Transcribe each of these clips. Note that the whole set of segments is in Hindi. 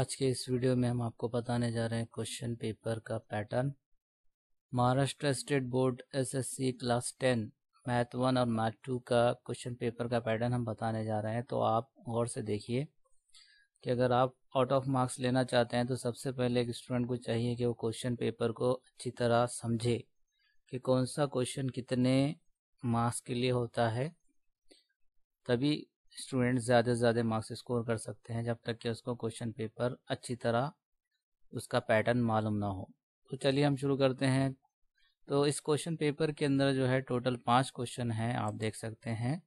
आज के इस वीडियो में हम आपको बताने जा रहे हैं क्वेश्चन पेपर का pattern Maharashtra state board SSC class ten math one और मैथ टू का क्वेश्चन पेपर का पैटर्न हम बताने जा रहे हैं तो आप गौर से देखिए कि अगर आप आउट ऑफ मार्क्स लेना चाहते हैं तो सबसे पहले एक स्टूडेंट को चाहिए कि वो क्वेश्चन पेपर को अच्छी तरह समझे कि कौन सा क्वेश्चन कितने मार्क्स के लिए होता है तभी स्टूडेंट ज़्यादा से ज़्यादा मार्क्स स्कोर कर सकते हैं जब तक कि उसको क्वेश्चन पेपर अच्छी तरह उसका पैटर्न मालूम ना हो तो चलिए हम शुरू करते हैं तो इस क्वेश्चन पेपर के अंदर जो है टोटल पाँच क्वेश्चन हैं आप देख सकते हैं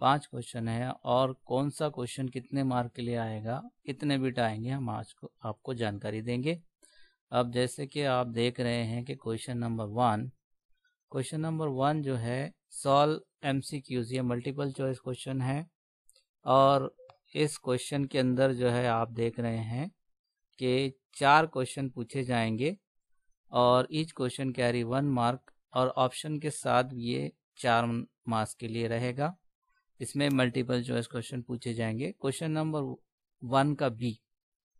पाँच क्वेश्चन है और कौन सा क्वेश्चन कितने मार्क के लिए आएगा कितने बिट आएंगे हम आज को आपको जानकारी देंगे अब जैसे कि आप देख रहे हैं कि question number one question number one जो है सॉल्व क्यूज ये मल्टीपल चॉइस क्वेश्चन है और इस क्वेश्चन के अंदर जो है आप देख रहे हैं कि चार क्वेश्चन पूछे जाएंगे और each question carry one mark और ऑप्शन के साथ ये चार मार्क्स के लिए रहेगा इसमें मल्टीपल चॉइस क्वेश्चन पूछे जाएंगे क्वेश्चन नंबर वन का बी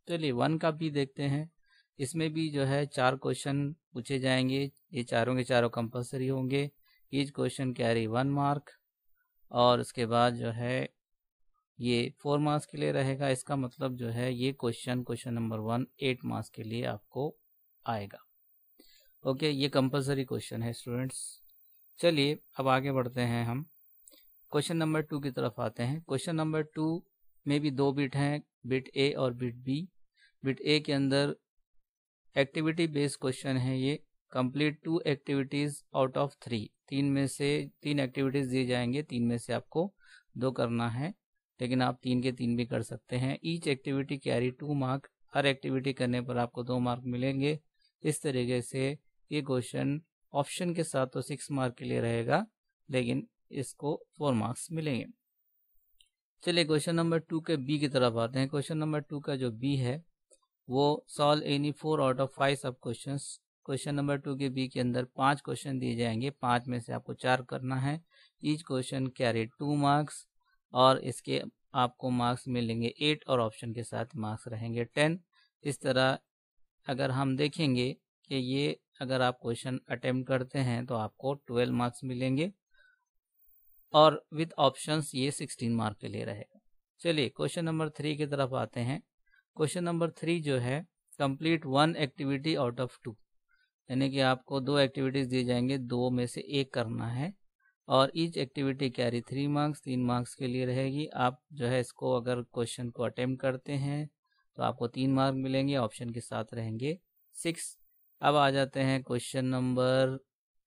चलिए तो वन का बी देखते हैं इसमें भी जो है चार क्वेश्चन पूछे जाएंगे ये चारों के चारों कंपलसरी होंगे each question carry one mark और उसके बाद जो है ये फोर मार्क्स के लिए रहेगा इसका मतलब जो है ये question question number one eight marks के लिए आपको आएगा ओके ये कंपलसरी क्वेश्चन है स्टूडेंट्स चलिए अब आगे बढ़ते हैं हम क्वेश्चन नंबर टू की तरफ आते हैं क्वेश्चन नंबर टू में भी दो बिट हैं बिट ए और बिट बी बिट ए के अंदर एक्टिविटी बेस्ड क्वेश्चन है ये complete two activities out of three तीन में से तीन एक्टिविटीज दिए जाएंगे तीन में से आपको दो करना है लेकिन आप तीन के तीन भी कर सकते हैं each activity carry two mark हर एक्टिविटी करने पर आपको दो मार्क मिलेंगे इस तरीके से ये क्वेश्चन ऑप्शन के साथ तो सिक्स मार्क के लिए रहेगा लेकिन इसको फोर मार्क्स मिलेंगे चलिए क्वेश्चन नंबर टू के बी की तरफ आते हैं क्वेश्चन नंबर टू का जो बी है वो solve any four out of five sub question question number two के बी के अंदर पांच क्वेश्चन दिए जाएंगे पांच में से आपको चार करना है each question carry two marks और इसके आपको मार्क्स मिलेंगे एट और ऑप्शन के साथ मार्क्स रहेंगे टेन इस तरह अगर हम देखेंगे कि ये अगर आप क्वेश्चन अटेम्प्ट करते हैं तो आपको ट्वेल्व मार्क्स मिलेंगे और विद ऑप्शंस ये सिक्सटीन मार्क के लिए रहेगा चलिए क्वेश्चन नंबर थ्री की तरफ आते हैं क्वेश्चन नंबर थ्री जो है complete one activity out of two यानी कि आपको दो एक्टिविटीज दी जाएंगे दो में से एक करना है और each activity carry three marks तीन मार्क्स के लिए रहेगी आप जो है इसको अगर क्वेश्चन को अटेम्प्ट करते हैं तो आपको तीन मार्क मिलेंगे ऑप्शन के साथ रहेंगे सिक्स अब आ जाते हैं क्वेश्चन नंबर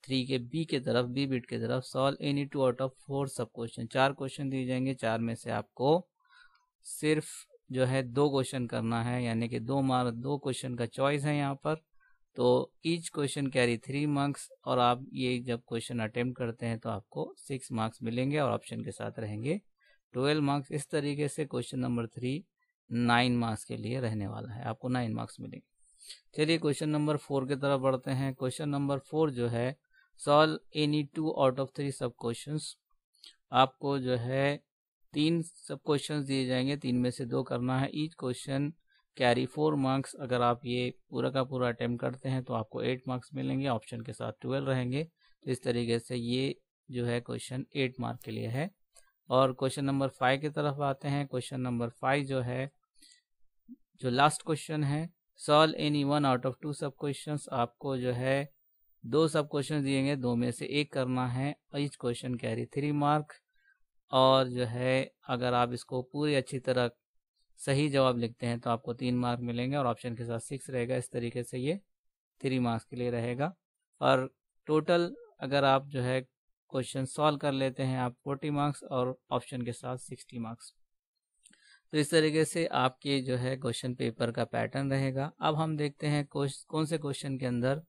थ्री के बी के तरफ बी बिट के तरफ solve any two out of four sub question चार क्वेश्चन दिए जाएंगे चार में से आपको सिर्फ जो है दो क्वेश्चन करना है यानी कि दो मार्क दो क्वेश्चन का चॉइस है यहाँ पर तो each question carry three marks और आप ये जब क्वेश्चन अटेम्प्ट करते हैं तो आपको सिक्स मार्क्स मिलेंगे और ऑप्शन के साथ रहेंगे ट्वेल्व मार्क्स इस तरीके से question number three nine marks के लिए रहने वाला है आपको नाइन मार्क्स मिलेंगे चलिए क्वेश्चन नंबर फोर की तरफ बढ़ते हैं क्वेश्चन नंबर फोर जो है solve any two out of three sub question आपको जो है तीन सब क्वेश्चन दिए जाएंगे तीन में से दो करना है each question carry four marks अगर आप ये पूरा का पूरा अटैम्प्ट करते हैं तो आपको एट मार्क्स मिलेंगे ऑप्शन के साथ ट्वेल्व रहेंगे तो इस तरीके से ये जो है क्वेश्चन एट मार्क के लिए है और क्वेश्चन नंबर फाइव की तरफ आते हैं क्वेश्चन नंबर फाइव जो है जो लास्ट क्वेश्चन है solve any one out of two sub question आपको जो है दो सब क्वेश्चन दिए गए दो में से एक करना है और each question carry three mark और जो है अगर आप इसको पूरी अच्छी तरह सही जवाब लिखते हैं तो आपको तीन मार्क मिलेंगे और ऑप्शन के साथ सिक्स रहेगा इस तरीके से ये थ्री मार्क्स के लिए रहेगा और टोटल अगर आप जो है क्वेश्चन सॉल्व कर लेते हैं आप फोर्टी मार्क्स और ऑप्शन के साथ सिक्सटी मार्क्स तो इस तरीके से आपके जो है क्वेश्चन पेपर का पैटर्न रहेगा अब हम देखते हैं कौन से क्वेश्चन के अंदर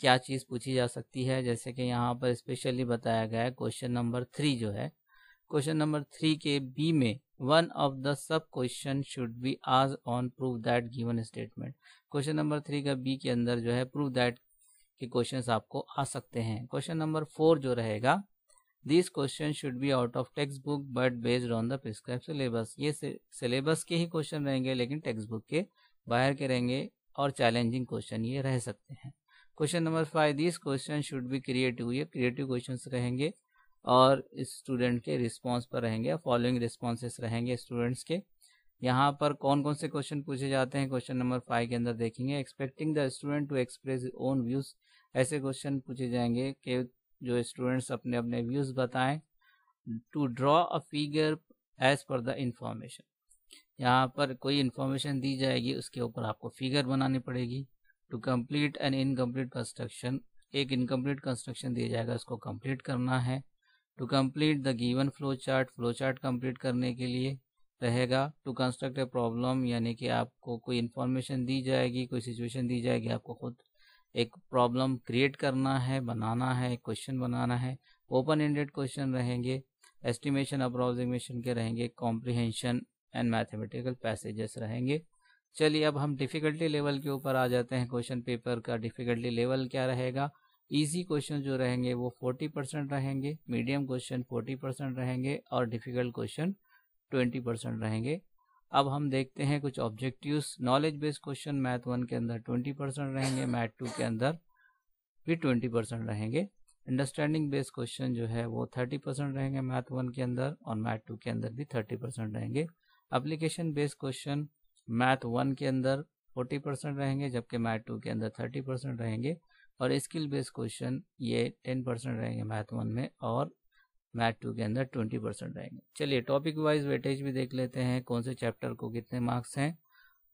क्या चीज़ पूछी जा सकती है जैसे कि यहाँ पर स्पेशली बताया गया है क्वेश्चन नंबर थ्री जो है क्वेश्चन नंबर थ्री के बी में one of the sub question should be as on prove that given statement question number three का बी के अंदर जो है प्रूव दैट के क्वेश्चंस आपको आ सकते हैं क्वेश्चन नंबर फोर जो रहेगा this question should be out of textbook but based on the prescribe syllabus ये सिलेबस के ही क्वेश्चन रहेंगे लेकिन टेक्स्ट बुक के बाहर के रहेंगे और चैलेंजिंग क्वेश्चन ये रह सकते हैं question number five this question should be creative ये क्रिएटिव क्वेश्चन रहेंगे और स्टूडेंट के रिस्पॉन्स पर रहेंगे फॉलोइंग रिस्पॉन्स रहेंगे स्टूडेंट्स के यहाँ पर कौन कौन से क्वेश्चन पूछे जाते हैं क्वेश्चन नंबर फाइव के अंदर देखेंगे expecting the student to express own views ऐसे क्वेश्चन पूछे जाएंगे कि जो स्टूडेंट्स अपने अपने व्यूज बताएं to draw a figure as per the information यहाँ पर कोई इन्फॉर्मेशन दी जाएगी उसके ऊपर आपको फिगर बनानी पड़ेगी to complete an incomplete construction एक इनकम्प्लीट कंस्ट्रक्शन दिया जाएगा उसको कम्प्लीट करना है to complete the given flow chart flow chart complete करने के लिए रहेगा टू कंस्ट्रक्ट ए प्रॉब्लम यानी कि आपको कोई इन्फॉर्मेशन दी जाएगी कोई सिचुएशन दी जाएगी आपको खुद एक प्रॉब्लम क्रिएट करना है बनाना है क्वेश्चन बनाना है ओपन एंडेड क्वेश्चन रहेंगे एस्टिमेशन अप्रोक्सीमेशन के रहेंगे कॉम्प्रिहेंशन एंड मैथमेटिकल पैसेजेस रहेंगे चलिए अब हम डिफ़िकल्टी लेवल के ऊपर आ जाते हैं क्वेश्चन पेपर का डिफ़िकल्टी लेवल क्या रहेगा ईजी क्वेश्चन जो रहेंगे वो फोर्टी परसेंट रहेंगे मीडियम क्वेश्चन फोर्टी परसेंट रहेंगे और डिफिकल्ट क्वेश्चन ट्वेंटी परसेंट रहेंगे अब हम देखते हैं कुछ objectives knowledge based question math one के अंदर ट्वेंटी परसेंट रहेंगे मैथ टू के अंदर भी ट्वेंटी परसेंट रहेंगे अंडरस्टैंडिंग बेस्ड क्वेश्चन जो है वो थर्टी परसेंट रहेंगे मैथ वन के अंदर और मैथ टू के अंदर भी थर्टी परसेंट रहेंगे application based question math one के अंदर फोर्टी परसेंट रहेंगे जबकि मैथ टू के अंदर थर्टी परसेंट रहेंगे और स्किल बेस्ड क्वेश्चन ये टेन परसेंट रहेंगे मैथ वन में और मैथ टू के अंदर ट्वेंटी परसेंट रहेंगे चलिए टॉपिक वाइज वेटेज भी देख लेते हैं कौन से चैप्टर को कितने मार्क्स हैं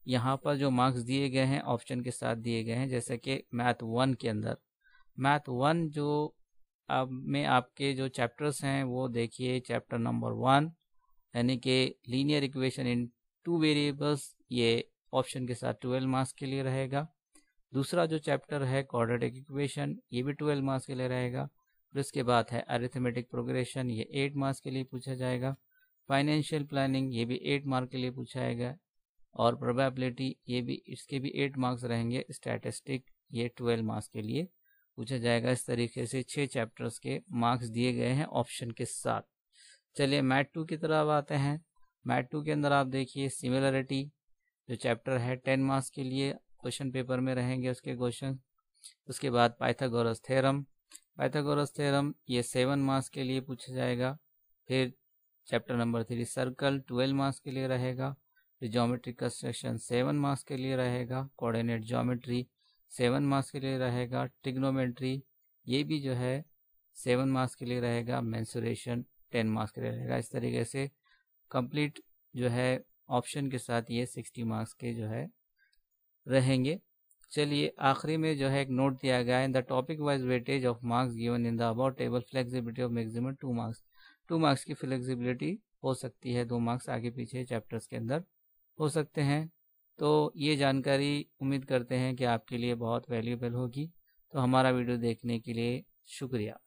यहाँ पर जो मार्क्स दिए गए हैं ऑप्शन के साथ दिए गए हैं जैसे कि मैथ वन के अंदर मैथ वन जो अब में आपके जो चैप्टर्स हैं वो देखिए चैप्टर नंबर वन यानी कि linear equation in two variables ये ऑप्शन के साथ ट्वेल्व मार्क्स के लिए रहेगा दूसरा जो चैप्टर है क्वाड्रेटिक इक्वेशन ये भी ट्वेल्व मार्क्स के लिए रहेगा फिर उसके बाद है अरिथमेटिक प्रोग्रेशन ये एट मार्क्स के लिए पूछा जाएगा फाइनेंशियल प्लानिंग ये भी एट मार्क के लिए पूछा जाएगा और प्रोबेबिलिटी ये भी इसके भी एट मार्क्स रहेंगे स्टैटिस्टिक ये ट्वेल्व मार्क्स के लिए पूछा जाएगा इस तरीके से छः चैप्टर्स के मार्क्स दिए गए हैं ऑप्शन के साथ चलिए मैट टू की तरफ आते हैं मैट टू के अंदर आप देखिए सिमिलरिटी जो चैप्टर है टेन मार्क्स के लिए क्वेश्चन पेपर में रहेंगे उसके क्वेश्चन उसके बाद पाइथागोरस थ्योरम पाइथागोरस थ्योरम ये सेवन मार्क्स के लिए पूछा जाएगा फिर chapter number three circle twelve marks के लिए रहेगा फिर जोमेट्री कंस्ट्रक्शन सेवन मार्क्स के लिए रहेगा कोऑर्डिनेट जोमेट्री सेवन मार्क्स के लिए रहेगा ट्रिग्नोमेट्री ये भी जो है सेवन मार्क्स के लिए रहेगा मैंसुरेशन टेन मार्क्स के लिए रहेगा इस तरीके से कंप्लीट जो है ऑप्शन के साथ ये सिक्सटी मार्क्स के जो है रहेंगे चलिए आखिरी में जो है एक नोट दिया गया है the topic wise weightage of marks given in the above table flexibility of maximum two marks two marks की फ्लेक्सिबिलिटी हो सकती है दो मार्क्स आगे पीछे चैप्टर्स के अंदर हो सकते हैं तो ये जानकारी उम्मीद करते हैं कि आपके लिए बहुत वैल्यूबल होगी तो हमारा वीडियो देखने के लिए शुक्रिया